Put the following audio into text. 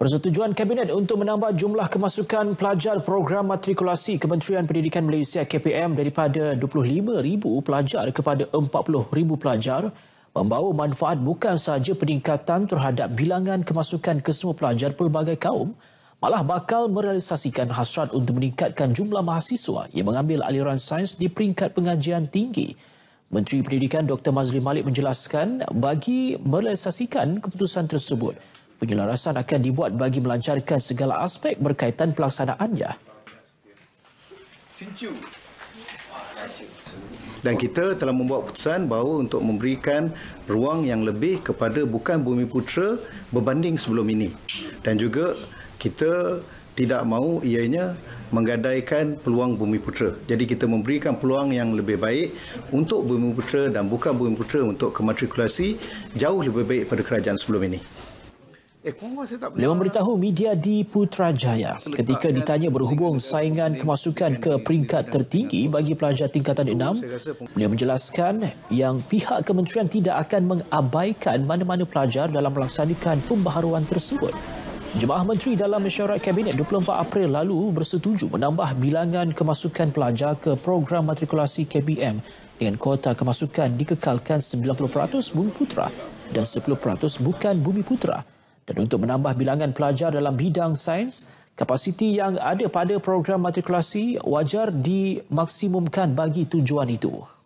Persetujuan Kabinet untuk menambah jumlah kemasukan pelajar program matrikulasi Kementerian Pendidikan Malaysia KPM daripada 25,000 pelajar kepada 40,000 pelajar membawa manfaat bukan sahaja peningkatan terhadap bilangan kemasukan kesemua pelajar pelbagai kaum malah bakal merealisasikan hasrat untuk meningkatkan jumlah mahasiswa yang mengambil aliran sains di peringkat pengajian tinggi. Menteri Pendidikan Dr. Mazli Malik menjelaskan bagi merealisasikan keputusan tersebut, Penyelarasan akan dibuat bagi melancarkan segala aspek berkaitan pelaksanaannya. Dan kita telah membuat keputusan bahawa untuk memberikan ruang yang lebih kepada bukan Bumi Putra berbanding sebelum ini. Dan juga kita tidak mahu ianya menggadaikan peluang Bumi Putra. Jadi kita memberikan peluang yang lebih baik untuk Bumi Putra dan bukan Bumi Putra untuk kematrikulasi jauh lebih baik pada kerajaan sebelum ini. Beliau eh, memberitahu media di Putrajaya ketika ditanya berhubung saingan kemasukan ke peringkat tertinggi bagi pelajar tingkatan enam, beliau menjelaskan yang pihak kementerian tidak akan mengabaikan mana-mana pelajar dalam melaksanakan pembaharuan tersebut. Jemaah Menteri dalam mesyuarat Kabinet 24 April lalu bersetuju menambah bilangan kemasukan pelajar ke program matrikulasi KBM dengan kuota kemasukan dikekalkan 90% bumi putra dan 10% bukan bumi putra. Dan untuk menambah bilangan pelajar dalam bidang sains, kapasiti yang ada pada program matrikulasi wajar dimaksimumkan bagi tujuan itu.